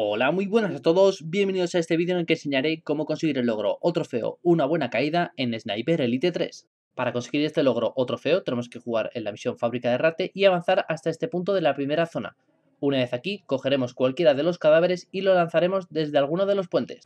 Hola, muy buenas a todos, bienvenidos a este vídeo en el que enseñaré cómo conseguir el logro o trofeo una buena caída en Sniper Elite 3. Para conseguir este logro o trofeo tenemos que jugar en la misión Fábrica de Rate y avanzar hasta este punto de la primera zona. Una vez aquí, cogeremos cualquiera de los cadáveres y lo lanzaremos desde alguno de los puentes.